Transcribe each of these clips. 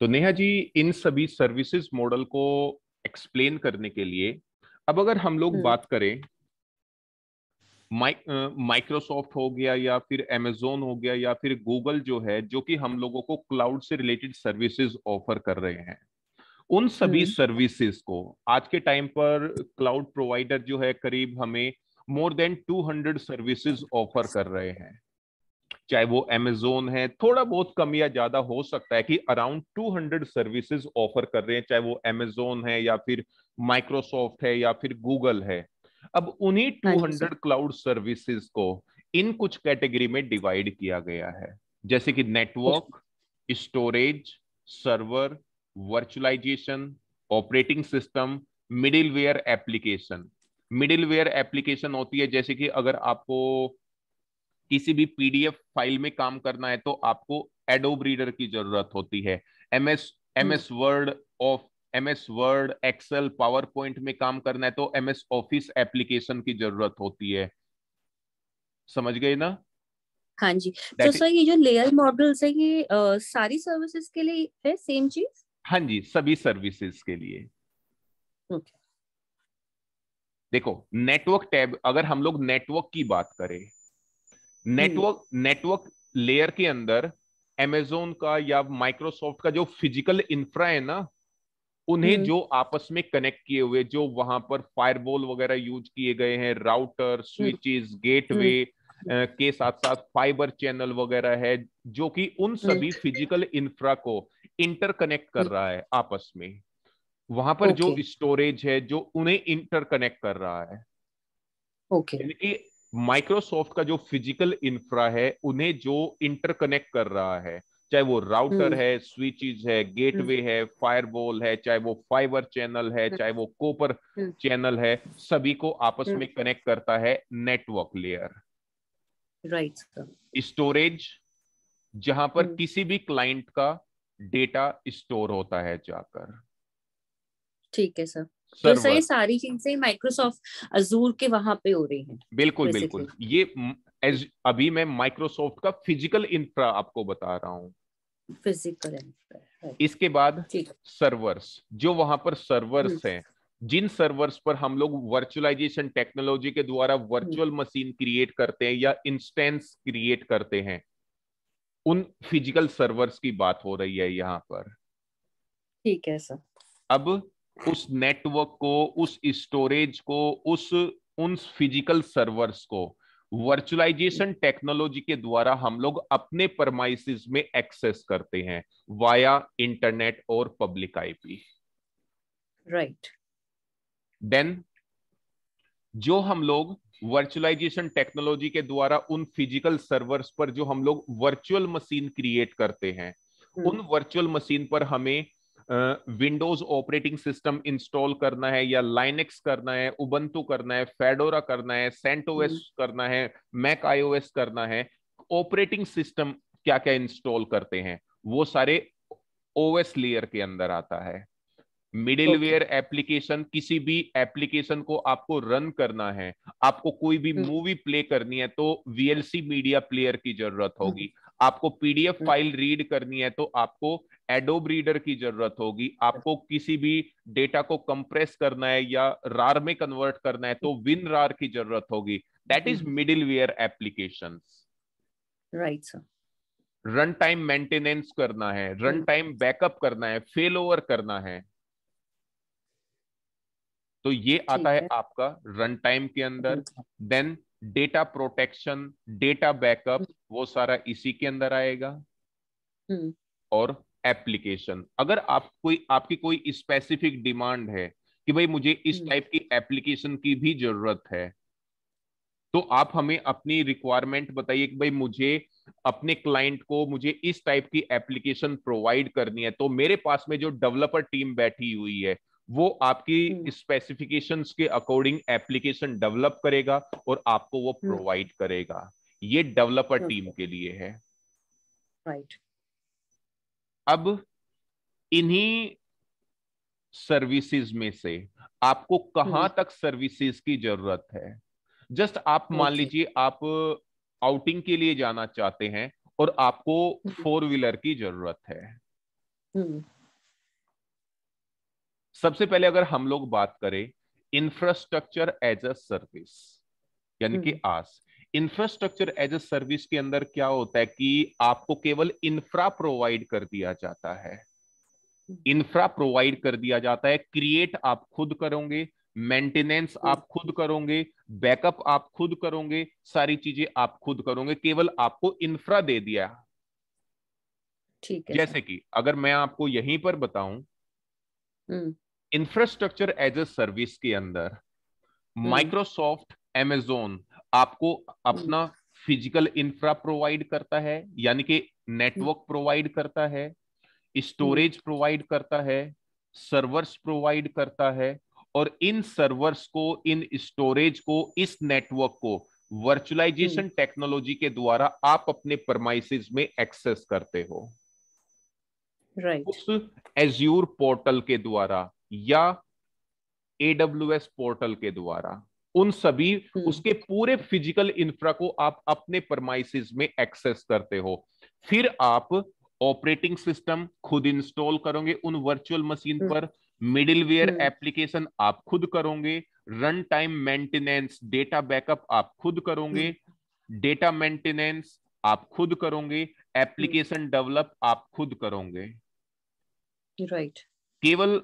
तो नेहा जी इन सभी services model को एक्सप्लेन करने के लिए अब अगर हम लोग हम्म। बात करें माइक्रोसॉफ्ट हो गया या फिर एमेजोन हो गया या फिर गूगल जो है जो कि हम लोगों को क्लाउड से रिलेटेड सर्विसेज ऑफर कर रहे हैं उन सभी सर्विसेज हम्म। को आज के टाइम पर क्लाउड प्रोवाइडर जो है करीब हमें मोर देन 200 सर्विसेज ऑफर कर रहे हैं चाहे वो एमेजोन है थोड़ा बहुत कम या ज्यादा हो सकता है कि अराउंड हंड्रेड सर्विसेज ऑफर कर रहे हैं चाहे वो एमेजोन है या फिर माइक्रोसॉफ्ट है या फिर गूगल है अब उन्हीं हंड्रेड क्लाउड सर्विसेज को इन कुछ कैटेगरी में डिवाइड किया गया है जैसे कि network storage server virtualisation operating system middleware application middleware application होती है जैसे कि अगर आपको किसी भी पीडीएफ फाइल में काम करना है तो आपको एडोब रीडर की जरूरत होती है MS MS Word of MS Word Excel PowerPoint में काम करना है तो एमएस ऑफिस एप्लीकेशन की जरूरत होती है समझ गए ना हाँ जी तो सर ये जो लेयर मॉडल्स है ये आ, सारी सर्विसेज के लिए है सेम चीज हाँ जी सभी सर्विसेज के लिए okay. देखो नेटवर्क टैब अगर हम लोग नेटवर्क की बात करें हम्म। नेटवर्क नेटवर्क लेयर के अंदर एमेजोन का या माइक्रोसॉफ्ट का जो फिजिकल इंफ्रा है ना उन्हें हम्म। जो आपस में कनेक्ट किए हुए जो वहां पर फायरबॉल वगैरह यूज किए गए हैं राउटर स्विचेस गेटवे के साथ साथ फाइबर चैनल वगैरह है जो कि उन हम्म। सभी फिजिकल इंफ्रा को इंटरकनेक्ट कर रहा है आपस में वहां पर जो स्टोरेज है जो उन्हें इंटरकनेक्ट कर रहा है ओके okay. माइक्रोसॉफ्ट का जो फिजिकल इंफ्रा है उन्हें जो इंटरकनेक्ट कर रहा है चाहे वो राउटर हम्म। है स्विचेज है गेटवे हम्म। है फायरबॉल है चाहे वो फाइबर चैनल है हम्म। चाहे वो कोपर चैनल है सभी को आपस में कनेक्ट करता है नेटवर्क लेयर राइट स्टोरेज जहां पर किसी भी क्लाइंट का डेटा स्टोर होता है जाकर ठीक है सर तो सही सारी चीजें माइक्रोसॉफ्ट अजूर के वहां पे हो रही हैं बिल्कुल बिल्कुल ये एज अभी मैं माइक्रोसॉफ्ट का फिजिकल इंफ्रा आपको बता रहा हूँ फिजिकल इंफ्रा इसके बाद सर्वर्स जो वहां पर सर्वर्स hmm। हैं जिन सर्वर्स पर हम लोग वर्चुअलाइजेशन टेक्नोलॉजी के द्वारा वर्चुअल मशीन क्रिएट करते हैं या इंस्टेंस क्रिएट करते हैं उन फिजिकल सर्वर्स की बात हो रही है यहाँ पर ठीक है सर अब उस नेटवर्क को उस स्टोरेज को उस उन फिजिकल सर्वर्स को वर्चुअलाइजेशन टेक्नोलॉजी के द्वारा हम लोग अपने परमाइसिस में एक्सेस करते हैं वाया इंटरनेट और पब्लिक आईपी राइट देन जो हम लोग वर्चुअलाइजेशन टेक्नोलॉजी के द्वारा उन फिजिकल सर्वर्स पर जो हम लोग वर्चुअल मशीन क्रिएट करते हैं हम्म। उन वर्चुअल मशीन पर हमें विंडोज ऑपरेटिंग सिस्टम इंस्टॉल करना है या लाइनेक्स करना है उबंतु करना है फेडोरा करना है सेंटोएस हम्म। करना है मैक आईओएस करना है ऑपरेटिंग सिस्टम क्या क्या इंस्टॉल करते हैं वो सारे ओएस लेयर के अंदर आता है मिडिलवेयर एप्लीकेशन किसी भी एप्लीकेशन को आपको रन करना है आपको कोई भी मूवी हम्म। प्ले करनी है तो वीएलसी मीडिया प्लेयर की जरूरत हम्म। होगी आपको पीडीएफ फाइल रीड करनी है तो आपको एडोब रीडर की जरूरत होगी आपको किसी भी डेटा को कंप्रेस करना है या रार में कन्वर्ट करना है तो विन रार की जरूरत होगी that is where application right sir run time maintenance करना है रन टाइम बैकअप करना है फेल ओवर करना है तो ये आता है, है आपका रन टाइम के अंदर then data protection data backup वो सारा इसी के अंदर आएगा hmm. और एप्लीकेशन अगर आप कोई आपकी कोई स्पेसिफिक डिमांड है कि भाई मुझे इस टाइप हम्म। की एप्लीकेशन की भी जरूरत है तो आप हमें अपनी रिक्वायरमेंट बताइए कि भाई मुझे अपने क्लाइंट को मुझे इस टाइप की एप्लीकेशन प्रोवाइड करनी है तो मेरे पास में जो डेवलपर टीम बैठी हुई है वो आपकी स्पेसिफिकेशंस हम्म। के अकॉर्डिंग एप्लीकेशन डेवलप करेगा और आपको वो प्रोवाइड हम्म। करेगा ये डेवलपर टीम के लिए है राइट right. अब इन्हीं सर्विसेज में से आपको कहां हम्म। तक सर्विसेज की जरूरत है जस्ट आप मान लीजिए आप आउटिंग के लिए जाना चाहते हैं और आपको फोर हम्म। व्हीलर की जरूरत है हम्म। सबसे पहले अगर हम लोग बात करें इंफ्रास्ट्रक्चर एज अ सर्विस यानी कि आस इंफ्रास्ट्रक्चर एज ए सर्विस के अंदर क्या होता है कि आपको केवल इंफ्रा प्रोवाइड कर दिया जाता है इंफ्रा प्रोवाइड कर दिया जाता है क्रिएट आप खुद करोगे मेंटेनेंस आप खुद करोगे बैकअप आप खुद करोगे सारी चीजें आप खुद करोगे केवल आपको इंफ्रा दे दिया ठीक है जैसे कि अगर मैं आपको यहीं पर बताऊं इंफ्रास्ट्रक्चर एज ए सर्विस के अंदर माइक्रोसॉफ्ट हम्म। एमेजोन आपको अपना फिजिकल इंफ्रा प्रोवाइड करता है यानी कि नेटवर्क हम्म। प्रोवाइड करता है स्टोरेज हम्म। प्रोवाइड करता है सर्वर्स प्रोवाइड करता है और इन सर्वर्स को इन स्टोरेज को इस नेटवर्क को वर्चुअलाइजेशन हम्म। टेक्नोलॉजी के द्वारा आप अपने परमाइसिस में एक्सेस करते हो right. उस एज्यूर पोर्टल के द्वारा या एडब्ल्यू पोर्टल के द्वारा उन सभी हम्म। उसके पूरे फिजिकल इंफ्रा को आप अपने परमाइसिस में एक्सेस करते हो फिर आप ऑपरेटिंग सिस्टम खुद इंस्टॉल करोगे उन वर्चुअल हम्म। मशीन पर मिडिलवेयर हम्म। एप्लीकेशन आप खुद करोगे run time maintenance data backup आप खुद करोगे डेटा मेंटेनेंस आप खुद करोगे एप्लीकेशन डेवलप आप खुद करोगे राइट right. केवल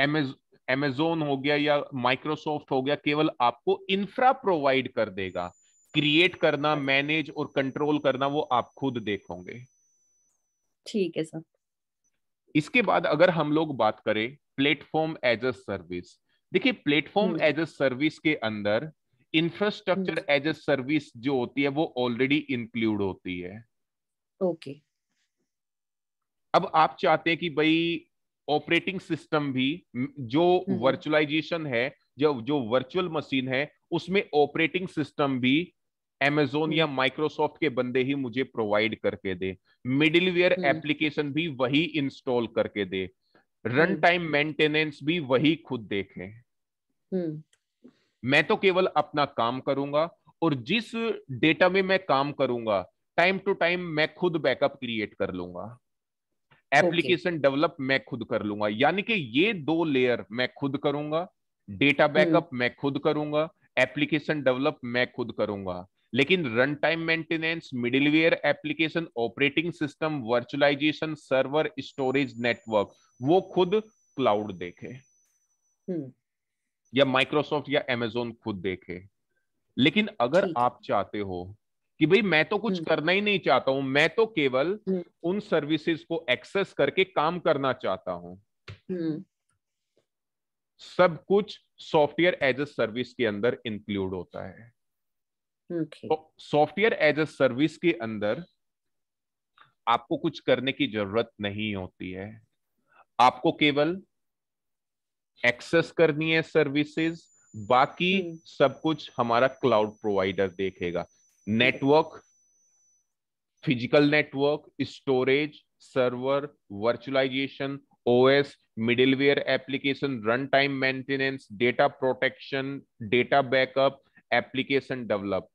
एमेज एमेजोन हो गया या माइक्रोसॉफ्ट हो गया केवल आपको इंफ्रा प्रोवाइड कर देगा क्रिएट करना मैनेज और कंट्रोल करना वो आप खुद देखोगे ठीक है सर इसके बाद अगर हम लोग बात करें प्लेटफॉर्म एज अ सर्विस देखिए प्लेटफॉर्म एज अ सर्विस के अंदर इंफ्रास्ट्रक्चर एज अ सर्विस जो होती है वो ऑलरेडी इंक्लूड होती है ओके okay. अब आप चाहते हैं कि भाई ऑपरेटिंग सिस्टम भी जो वर्चुअलाइजेशन हम्म, हम्म। है जो जो वर्चुअल मशीन है उसमें ऑपरेटिंग सिस्टम भी एमेजोन या माइक्रोसॉफ्ट हम्म। के बंदे ही मुझे प्रोवाइड करके दे मिडिलवेयर एप्लीकेशन भी वही इंस्टॉल करके दे रन टाइम मेंटेनेंस भी वही खुद देखे मैं तो केवल अपना काम करूंगा और जिस डेटा में मैं काम करूंगा टाइम टू टाइम मैं खुद बैकअप क्रिएट कर लूंगा एप्लीकेशन डेवलप मैं खुद कर लूंगा यानी कि ये दो लेयर मैं खुद करूंगा डेटा हम्म। बैकअप मैं खुद करूंगा एप्लीकेशन डेवलप मैं खुद करूंगा लेकिन run time maintenance middleware application operating system virtualisation server storage network वो खुद क्लाउड देखे हम्म। या माइक्रोसॉफ्ट या एमेजोन खुद देखे लेकिन अगर आप चाहते हो कि भाई मैं तो कुछ हम्म। करना ही नहीं चाहता हूं मैं तो केवल हम्म। उन सर्विसेज को एक्सेस करके काम करना चाहता हूं हम्म। सब कुछ सॉफ्टवेयर एज ए सर्विस के अंदर इंक्लूड होता है तो सॉफ्टवेयर एज ए सर्विस के अंदर आपको कुछ करने की जरूरत नहीं होती है आपको केवल एक्सेस करनी है सर्विसेज बाकी सब कुछ हमारा क्लाउड प्रोवाइडर देखेगा network physical network storage server virtualisation OS middleware application run time maintenance data protection data backup application develop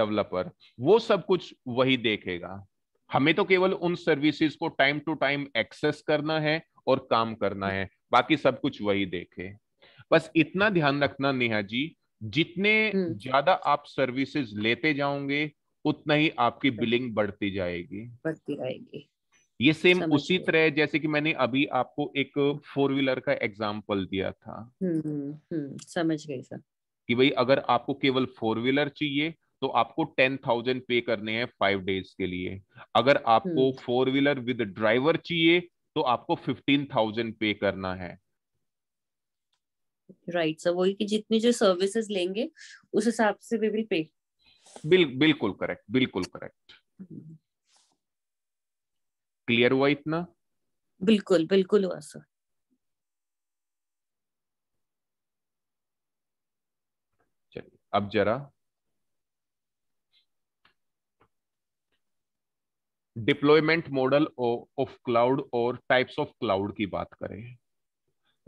developer वो सब कुछ वही देखेगा हमें तो केवल उन सर्विसेज को टाइम टू टाइम एक्सेस करना है और काम करना है बाकी सब कुछ वही देखे बस इतना ध्यान रखना नेहा जी जितने हम्म। ज्यादा आप सर्विसेज लेते जाओगे उतना ही आपकी बिलिंग हाँ। बढ़ती जाएगी बढ़ती जाएगी ये सेम उसी तरह जैसे कि मैंने अभी आपको एक फोर व्हीलर का एग्जाम्पल दिया था हम्म, हम्म, समझ गई सर कि भाई अगर आपको केवल फोर व्हीलर चाहिए तो आपको टेन थाउजेंड पे करने हैं फाइव डेज के लिए अगर आपको फोर व्हीलर विद ड्राइवर चाहिए तो आपको फिफ्टीन थाउजेंड पे करना है राइट सर वही कि जितनी जो सर्विसेज लेंगे उस हिसाब से वी विल पे बिल बिल्कुल करेक्ट बिल्कुल करेक्ट क्लियर हुआ इतना बिल्कुल बिल्कुल हुआ सर चलिए अब जरा डिप्लॉयमेंट मॉडल ऑफ क्लाउड और टाइप्स ऑफ क्लाउड की बात करें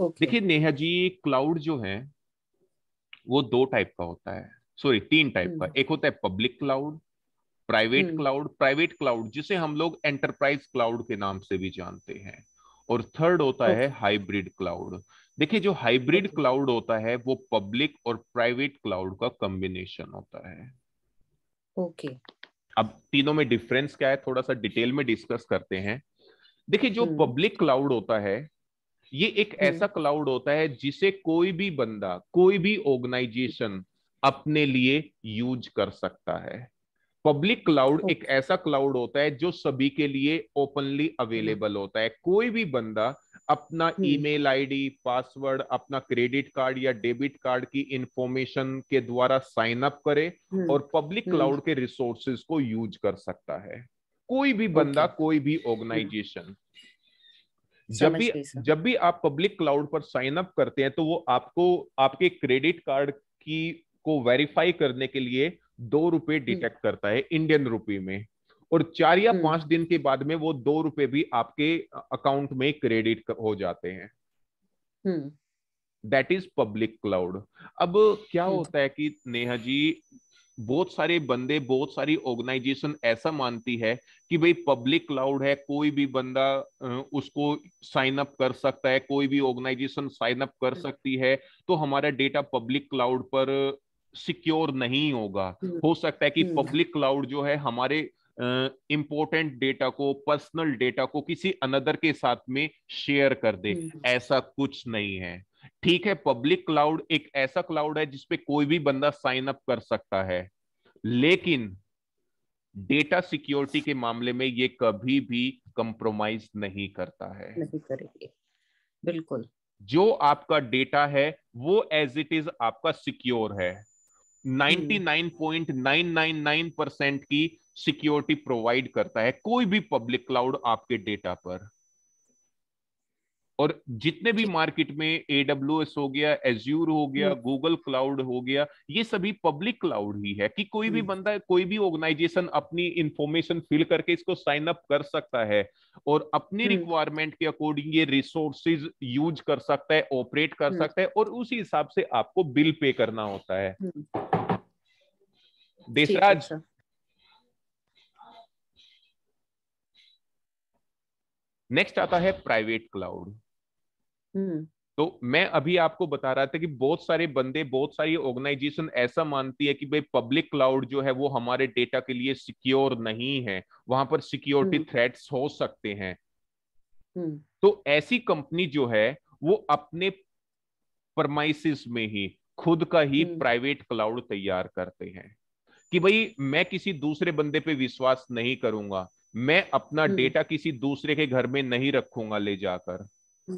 okay. देखिए नेहा जी क्लाउड जो है वो दो टाइप का होता है सॉरी तीन टाइप का हम्म। एक होता है public cloud private cloud private cloud जिसे हम लोग एंटरप्राइज क्लाउड के नाम से भी जानते हैं और थर्ड होता है हाइब्रिड क्लाउड देखिए जो हाइब्रिड क्लाउड होता है वो पब्लिक और प्राइवेट क्लाउड का कॉम्बिनेशन होता है ओके okay. अब तीनों में डिफरेंस क्या है थोड़ा सा डिटेल में डिस्कस करते हैं देखिए जो पब्लिक हम्म। क्लाउड होता है ये एक ऐसा क्लाउड होता है जिसे कोई भी बंदा कोई भी ऑर्गेनाइजेशन अपने लिए यूज कर सकता है पब्लिक क्लाउड एक ऐसा क्लाउड होता है जो सभी के लिए ओपनली अवेलेबल होता है कोई भी बंदा अपना ईमेल आईडी पासवर्ड अपना क्रेडिट कार्ड या डेबिट कार्ड की इंफॉर्मेशन के द्वारा साइन अप करे हम्म। और पब्लिक हम्म। क्लाउड के रिसोर्सेज को यूज कर सकता है कोई भी बंदा कोई भी ऑर्गेनाइजेशन हम्म। जब भी जब भी आप पब्लिक क्लाउड पर साइन अप करते हैं तो वो आपको आपके क्रेडिट कार्ड की को वेरीफाई करने के लिए दो रुपए डिटेक्ट हम्म। करता है इंडियन रुपी में और चार या हम्म। पांच दिन के बाद में वो दो रुपए भी आपके अकाउंट में क्रेडिट हो जाते हैं दैट इज पब्लिक क्लाउड अब क्या हम्म। होता है कि नेहा जी बहुत सारे बंदे बहुत सारी ऑर्गेनाइजेशन ऐसा मानती है कि भाई पब्लिक क्लाउड है कोई भी बंदा उसको साइन अप कर सकता है कोई भी ऑर्गेनाइजेशन साइन अप कर हम्म। सकती है तो हमारा डेटा पब्लिक क्लाउड पर सिक्योर नहीं होगा हम्म। हो सकता है कि पब्लिक हम्म। क्लाउड जो है हमारे इम्पोर्टेंट डेटा को पर्सनल डेटा को किसी अनदर के साथ में शेयर कर दे ऐसा कुछ नहीं है ठीक है पब्लिक क्लाउड एक ऐसा क्लाउड है जिसपे कोई भी बंदा साइन अप कर सकता है लेकिन डेटा सिक्योरिटी के मामले में ये कभी भी कंप्रोमाइज नहीं करता है नहीं करेंगे बिल्कुल जो आपका डेटा है वो एज इट इज आपका सिक्योर है 99.999 परसेंट की सिक्योरिटी प्रोवाइड करता है कोई भी पब्लिक क्लाउड आपके डेटा पर और जितने भी मार्केट में एडब्ल्यू हो गया एज्यूर हो गया गूगल हम्म। क्लाउड हो गया ये सभी पब्लिक क्लाउड ही है कि कोई भी हम्म। बंदा कोई भी ऑर्गेनाइजेशन अपनी इंफॉर्मेशन फिल करके इसको साइन अप कर सकता है और अपनी रिक्वायरमेंट हम्म। के अकॉर्डिंग ये रिसोर्सेज यूज कर सकता है ऑपरेट कर सकता है और उसी हिसाब से आपको बिल पे करना होता है देशराज नेक्स्ट अच्छा। आता है प्राइवेट क्लाउड हम्म। तो मैं अभी आपको बता रहा था कि बहुत सारे बंदे बहुत सारी ऑर्गेनाइजेशन ऐसा मानती है कि भाई पब्लिक क्लाउड जो है वो हमारे डेटा के लिए सिक्योर नहीं है वहां पर सिक्योरिटी हम्म। थ्रेट्स हो सकते हैं हम्म। तो ऐसी कंपनी जो है वो अपने परमाइसिस में ही खुद का ही प्राइवेट क्लाउड तैयार करते हैं कि भाई मैं किसी दूसरे बंदे पे विश्वास नहीं करूंगा मैं अपना डेटा किसी दूसरे के घर में नहीं रखूंगा ले जाकर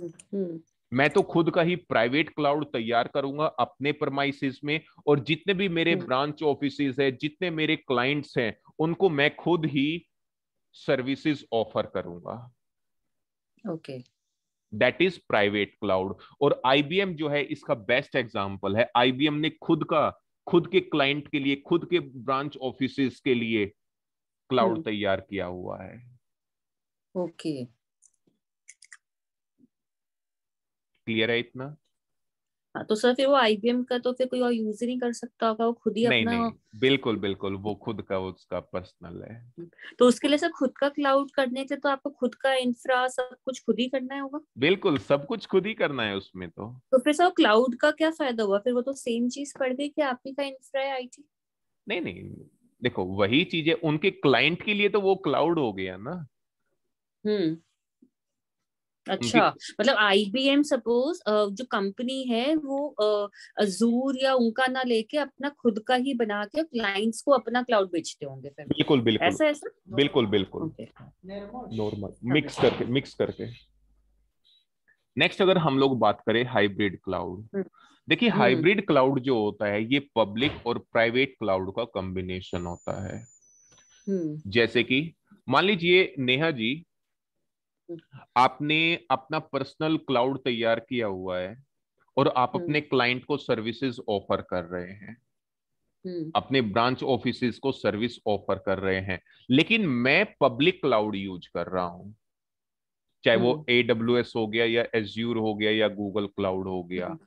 हम्म। मैं तो खुद का ही प्राइवेट क्लाउड तैयार करूंगा अपने प्रमाइसिस में और जितने भी मेरे ब्रांच ऑफिस है जितने मेरे क्लाइंट्स हैं उनको मैं खुद ही सर्विसेज ऑफर करूंगा okay that is private cloud और आईबीएम जो है इसका बेस्ट एग्जाम्पल है आईबीएम ने खुद का खुद के क्लाइंट के लिए खुद के ब्रांच ऑफिस के लिए क्लाउड हम्म। तैयार किया हुआ है ओके okay. क्लियर है इतना हाँ, तो सर फिर वो आईबीएम का तो फिर कोई और यूज नहीं कर सकता होगा वो खुद ही नहीं, अपना नहीं, बिल्कुल बिल्कुल वो खुद का वो उसका पर्सनल है तो उसके लिए सर खुद का क्लाउड करने से तो आपको खुद का इंफ्रा सब कुछ खुद ही करना होगा बिल्कुल सब कुछ खुद ही करना है उसमें तो तो फिर सर क्लाउड का क्या फायदा हुआ फिर वो तो सेम चीज पड़ गई की आप ही का इंफ्रा है आईटी नहीं नहीं देखो वही चीजें उनके क्लाइंट के लिए तो वो क्लाउड हो गया ना हम्म अच्छा मतलब आईबीएम सपोज जो कंपनी है वो अजूर या उनका ना लेके अपना खुद का ही बना के क्लाइंट्स को अपना क्लाउड बेचते होंगे फिर बिल्कुल बिल्कुल ऐसा ऐसा बिल्कुल बिल्कुल नॉर्मल मिक्स करके मिक्स करके नेक्स्ट अगर हम लोग बात करें हाइब्रिड हम्म। क्लाउड देखिए हाइब्रिड हम्म। क्लाउड जो होता है ये पब्लिक और प्राइवेट क्लाउड का कॉम्बिनेशन होता है हम्म। जैसे कि मान लीजिए नेहा जी आपने अपना पर्सनल क्लाउड तैयार किया हुआ है और आप अपने हम्म। क्लाइंट को सर्विसेज ऑफर कर रहे हैं हम्म। अपने ब्रांच ऑफिस को सर्विस ऑफर कर रहे हैं लेकिन मैं पब्लिक क्लाउड यूज कर रहा हूं चाहे वो ए डब्ल्यू एस हो गया या एज्यूर हो गया या गूगल क्लाउड हो गया हम्म।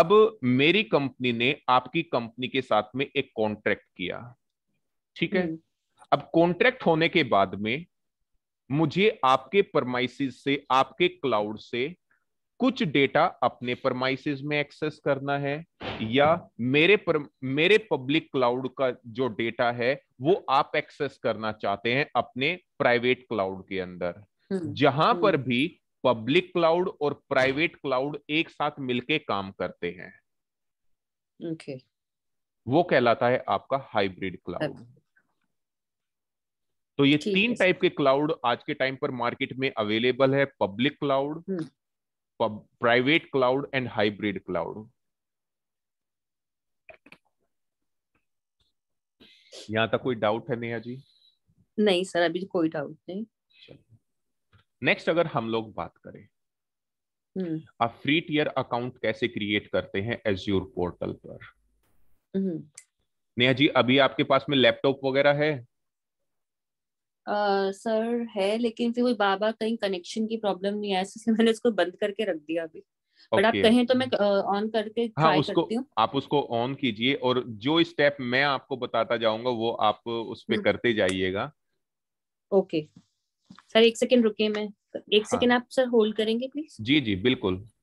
अब मेरी कंपनी ने आपकी कंपनी के साथ में एक कॉन्ट्रैक्ट किया ठीक है अब कॉन्ट्रैक्ट होने के बाद में मुझे आपके परमाइसिस से आपके क्लाउड से कुछ डेटा अपने परमाइसिस में एक्सेस करना है या मेरे पर मेरे पब्लिक क्लाउड का जो डेटा है वो आप एक्सेस करना चाहते हैं अपने प्राइवेट क्लाउड के अंदर हम्म, जहां हम्म। पर भी पब्लिक क्लाउड और प्राइवेट क्लाउड एक साथ मिलके काम करते हैं okay. वो कहलाता है आपका हाइब्रिड हम्म। क्लाउड तो ये तीन टाइप के क्लाउड आज के टाइम पर मार्केट में अवेलेबल है public cloud private cloud and hybrid cloud यहाँ तक कोई डाउट है नेहा जी नहीं सर अभी तो कोई डाउट नहीं नेक्स्ट अगर हम लोग बात करें हम्म। आप फ्री टीयर अकाउंट कैसे क्रिएट करते हैं एज्योर पोर्टल पर हम्म। नेहा जी अभी आपके पास में लैपटॉप वगैरह है सर है लेकिन फिर वो बाबा कहीं कनेक्शन की प्रॉब्लम नहीं आया इसलिए मैंने उसको बंद करके रख दिया अभी बट आप कहें तो मैं ऑन करके हाँ, उसको, करती हूं। आप उसको ऑन कीजिए और जो स्टेप मैं आपको बताता जाऊंगा वो आप उस पर हम्म। करते जाइएगा ओके सर एक सेकेंड रुके मैं एक हाँ. सेकेंड आप सर होल्ड करेंगे प्लीज जी जी बिल्कुल